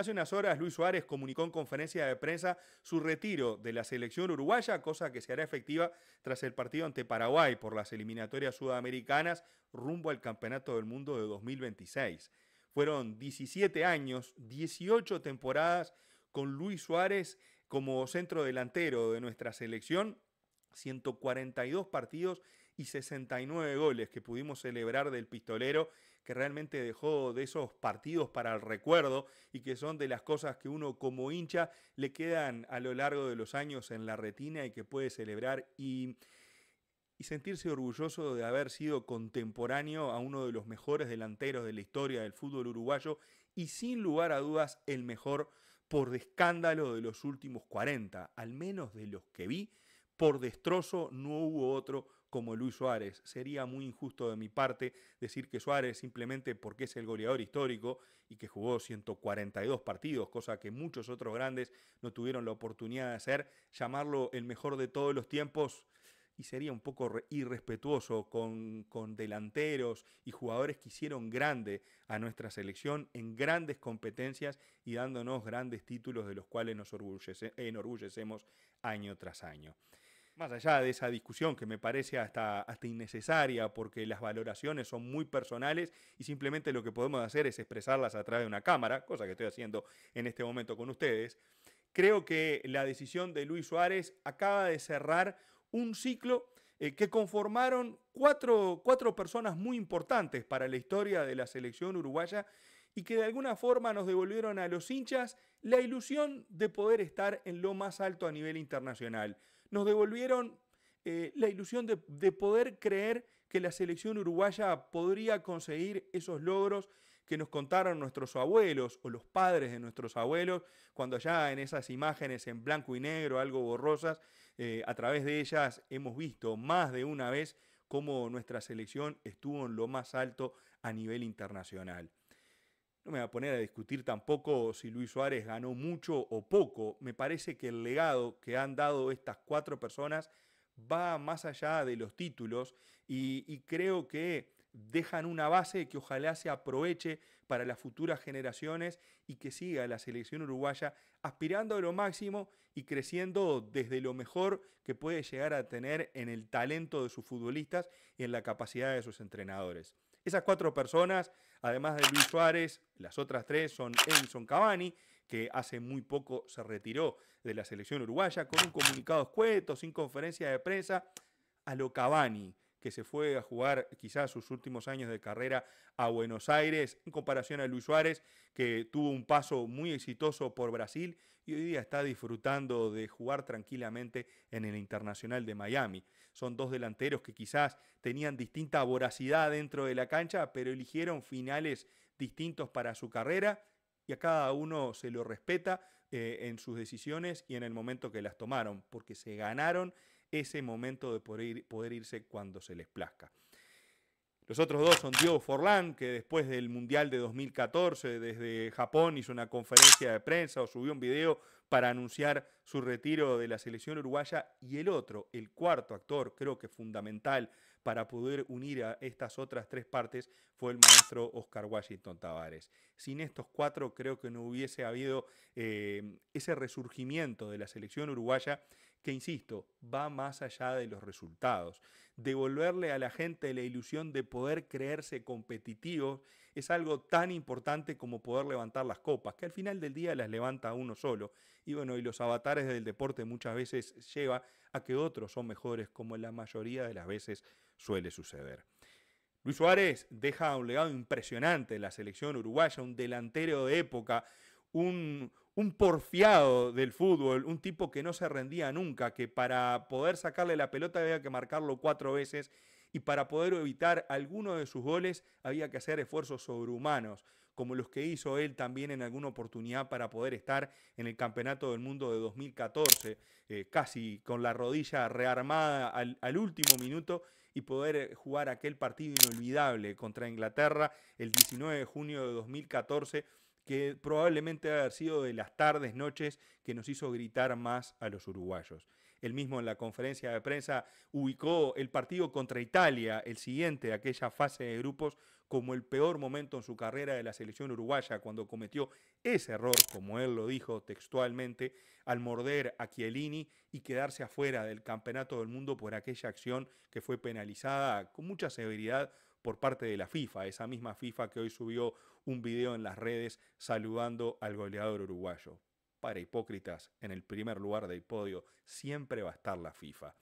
Hace unas horas Luis Suárez comunicó en conferencia de prensa su retiro de la selección uruguaya, cosa que se hará efectiva tras el partido ante Paraguay por las eliminatorias sudamericanas rumbo al Campeonato del Mundo de 2026. Fueron 17 años, 18 temporadas con Luis Suárez como centro delantero de nuestra selección, 142 partidos y 69 goles que pudimos celebrar del pistolero, que realmente dejó de esos partidos para el recuerdo y que son de las cosas que uno como hincha le quedan a lo largo de los años en la retina y que puede celebrar y, sentirse orgulloso de haber sido contemporáneo a uno de los mejores delanteros de la historia del fútbol uruguayo y sin lugar a dudas el mejor por escándalo de los últimos 40, al menos de los que vi, por destrozo no hubo otro como Luis Suárez. Sería muy injusto de mi parte decir que Suárez simplemente porque es el goleador histórico y que jugó 142 partidos, cosa que muchos otros grandes no tuvieron la oportunidad de hacer, llamarlo el mejor de todos los tiempos y sería un poco irrespetuoso con, delanteros y jugadores que hicieron grande a nuestra selección en grandes competencias y dándonos grandes títulos de los cuales nos enorgullecemos año tras año más allá de esa discusión que me parece hasta, hasta innecesaria, porque las valoraciones son muy personales y simplemente lo que podemos hacer es expresarlas a través de una cámara, cosa que estoy haciendo en este momento con ustedes, creo que la decisión de Luis Suárez acaba de cerrar un ciclo eh, que conformaron cuatro, cuatro personas muy importantes para la historia de la selección uruguaya y que de alguna forma nos devolvieron a los hinchas la ilusión de poder estar en lo más alto a nivel internacional nos devolvieron eh, la ilusión de, poder creer que la selección uruguaya podría conseguir esos logros que nos contaron nuestros abuelos o los padres de nuestros abuelos, cuando allá en esas imágenes en blanco y negro, algo borrosas, eh, a través de ellas hemos visto más de una vez cómo nuestra selección estuvo en lo más alto a nivel internacional. No me voy a poner a discutir tampoco si Luis Suárez ganó mucho o poco. Me parece que el legado que han dado estas cuatro personas va más allá de los títulos y, y creo que dejan una base que ojalá se aproveche para las futuras generaciones y que siga la selección uruguaya aspirando a lo máximo y creciendo desde lo mejor que puede llegar a tener en el talento de sus futbolistas y en la capacidad de sus entrenadores. Esas cuatro personas Además de Luis Suárez, las otras tres son Edison Cavani, que hace muy poco se retiró de la selección uruguaya con un comunicado escueto, sin conferencia de prensa, a lo Cavani que se fue a jugar quizás sus últimos años de carrera a Buenos Aires, en comparación a Luis Suárez, que tuvo un paso muy exitoso por Brasil y hoy día está disfrutando de jugar tranquilamente en el Internacional de Miami. Son dos delanteros que quizás tenían distinta voracidad dentro de la cancha, pero eligieron finales distintos para su carrera y a cada uno se lo respeta eh, en sus decisiones y en el momento que las tomaron, porque se ganaron ese momento de poder, poder irse cuando se les plazca. Los otros dos son Diego Forlán, que después del Mundial de 2014 desde Japón hizo una conferencia de prensa o subió un video para anunciar su retiro de la selección uruguaya. Y el otro, el cuarto actor, creo que fundamental para poder unir a estas otras tres partes, fue el maestro Oscar Washington Tavares. Sin estos cuatro creo que no hubiese habido eh, ese resurgimiento de la selección uruguaya que, insisto, va más allá de los resultados. Devolverle a la gente la ilusión de poder creerse competitivo es algo tan importante como poder levantar las copas, que al final del día las levanta uno solo. Y bueno, y los avatares del deporte muchas veces lleva a que otros son mejores, como la mayoría de las veces suele suceder. Luis Suárez deja un legado impresionante en la selección uruguaya, un delantero de época, un, un porfiado del fútbol, un tipo que no se rendía nunca, que para poder sacarle la pelota había que marcarlo cuatro veces y para poder evitar alguno de sus goles había que hacer esfuerzos sobrehumanos, como los que hizo él también en alguna oportunidad para poder estar en el Campeonato del Mundo de 2014, eh, casi con la rodilla rearmada al, al último minuto y poder eh, jugar aquel partido inolvidable contra Inglaterra el 19 de junio de 2014 que probablemente ha sido de las tardes, noches que nos hizo gritar más a los uruguayos. Él mismo en la conferencia de prensa ubicó el partido contra Italia, el siguiente de aquella fase de grupos, como el peor momento en su carrera de la selección uruguaya, cuando cometió ese error, como él lo dijo textualmente, al morder a Chiellini y quedarse afuera del Campeonato del Mundo por aquella acción que fue penalizada con mucha severidad por parte de la FIFA, esa misma FIFA que hoy subió un video en las redes saludando al goleador uruguayo. Para hipócritas, en el primer lugar del podio siempre va a estar la FIFA.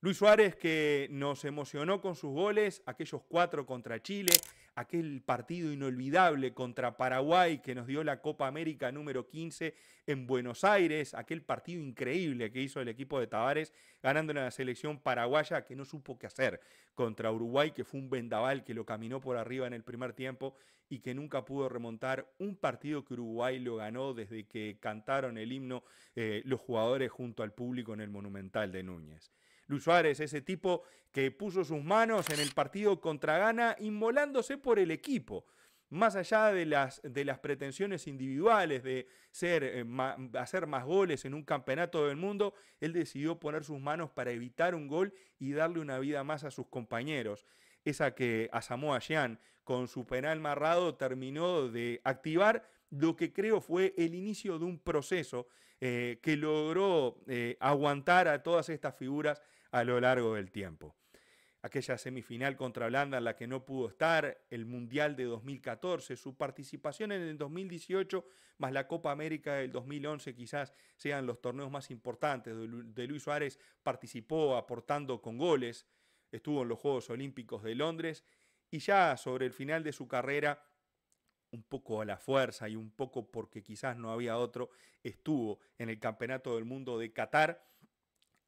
Luis Suárez que nos emocionó con sus goles, aquellos cuatro contra Chile, aquel partido inolvidable contra Paraguay que nos dio la Copa América número 15 en Buenos Aires, aquel partido increíble que hizo el equipo de Tavares ganando a la selección paraguaya que no supo qué hacer contra Uruguay, que fue un vendaval que lo caminó por arriba en el primer tiempo y que nunca pudo remontar un partido que Uruguay lo ganó desde que cantaron el himno eh, los jugadores junto al público en el Monumental de Núñez. Luis Suárez, ese tipo que puso sus manos en el partido contra Ghana, inmolándose por el equipo más allá de las, de las, pretensiones individuales de ser, eh, hacer más goles en un campeonato del mundo, él decidió poner sus manos para evitar un gol y darle una vida más a sus compañeros. Esa que a Samoa Jean, con su penal marrado, terminó de activar lo que creo fue el inicio de un proceso eh, que logró eh, aguantar a todas estas figuras a lo largo del tiempo. Aquella semifinal contra Holanda en la que no pudo estar, el Mundial de 2014, su participación en el 2018, más la Copa América del 2011 quizás sean los torneos más importantes. De Luis Suárez participó aportando con goles, estuvo en los Juegos Olímpicos de Londres y ya sobre el final de su carrera un poco a la fuerza y un poco porque quizás no había otro, estuvo en el Campeonato del Mundo de Qatar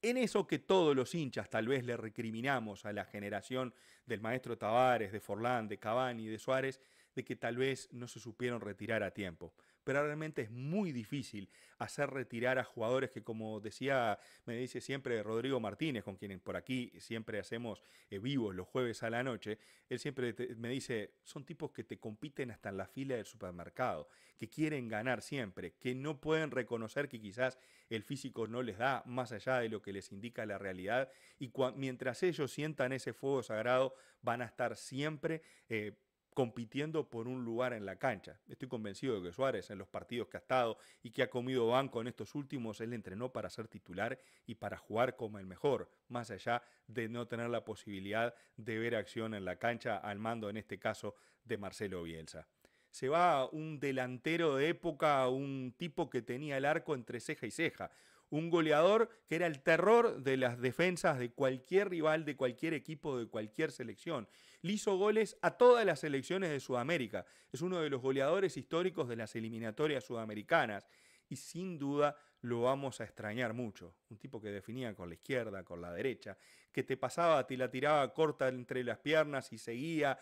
en eso que todos los hinchas tal vez le recriminamos a la generación del maestro Tavares, de Forlán, de y de Suárez, de que tal vez no se supieron retirar a tiempo pero realmente es muy difícil hacer retirar a jugadores que, como decía, me dice siempre Rodrigo Martínez, con quien por aquí siempre hacemos eh, vivos los jueves a la noche, él siempre me dice, son tipos que te compiten hasta en la fila del supermercado, que quieren ganar siempre, que no pueden reconocer que quizás el físico no les da más allá de lo que les indica la realidad, y mientras ellos sientan ese fuego sagrado, van a estar siempre... Eh, compitiendo por un lugar en la cancha. Estoy convencido de que Suárez en los partidos que ha estado y que ha comido banco en estos últimos, él entrenó para ser titular y para jugar como el mejor, más allá de no tener la posibilidad de ver acción en la cancha al mando, en este caso, de Marcelo Bielsa. Se va un delantero de época, un tipo que tenía el arco entre ceja y ceja, un goleador que era el terror de las defensas de cualquier rival, de cualquier equipo, de cualquier selección. Le hizo goles a todas las selecciones de Sudamérica. Es uno de los goleadores históricos de las eliminatorias sudamericanas y sin duda lo vamos a extrañar mucho. Un tipo que definía con la izquierda, con la derecha, que te pasaba, te la tiraba corta entre las piernas y seguía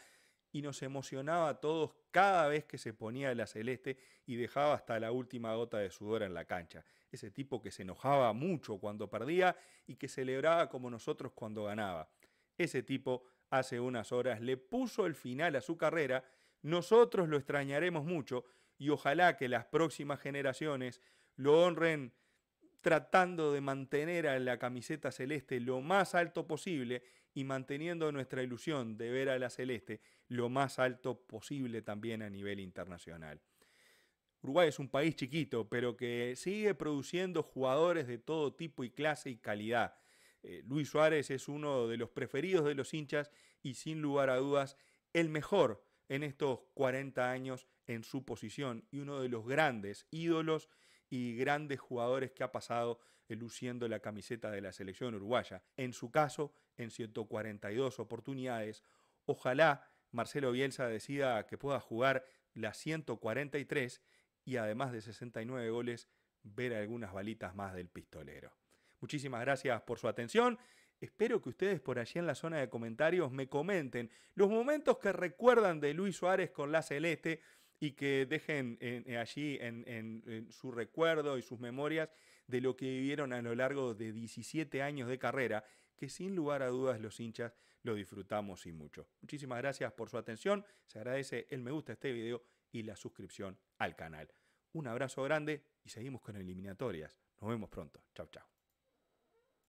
y nos emocionaba a todos cada vez que se ponía la celeste y dejaba hasta la última gota de sudor en la cancha ese tipo que se enojaba mucho cuando perdía y que celebraba como nosotros cuando ganaba. Ese tipo hace unas horas le puso el final a su carrera, nosotros lo extrañaremos mucho y ojalá que las próximas generaciones lo honren tratando de mantener a la camiseta celeste lo más alto posible y manteniendo nuestra ilusión de ver a la celeste lo más alto posible también a nivel internacional. Uruguay es un país chiquito, pero que sigue produciendo jugadores de todo tipo y clase y calidad. Eh, Luis Suárez es uno de los preferidos de los hinchas y sin lugar a dudas el mejor en estos 40 años en su posición y uno de los grandes ídolos y grandes jugadores que ha pasado eh, luciendo la camiseta de la selección uruguaya. En su caso, en 142 oportunidades, ojalá Marcelo Bielsa decida que pueda jugar las 143 y además de 69 goles, ver algunas balitas más del pistolero. Muchísimas gracias por su atención. Espero que ustedes por allí en la zona de comentarios me comenten los momentos que recuerdan de Luis Suárez con la Celeste y que dejen eh, eh, allí en, su recuerdo y sus memorias de lo que vivieron a lo largo de 17 años de carrera, que sin lugar a dudas los hinchas lo disfrutamos y mucho. Muchísimas gracias por su atención, se agradece el me gusta este video y la suscripción al canal. Un abrazo grande y seguimos con eliminatorias. Nos vemos pronto. Chau, chau.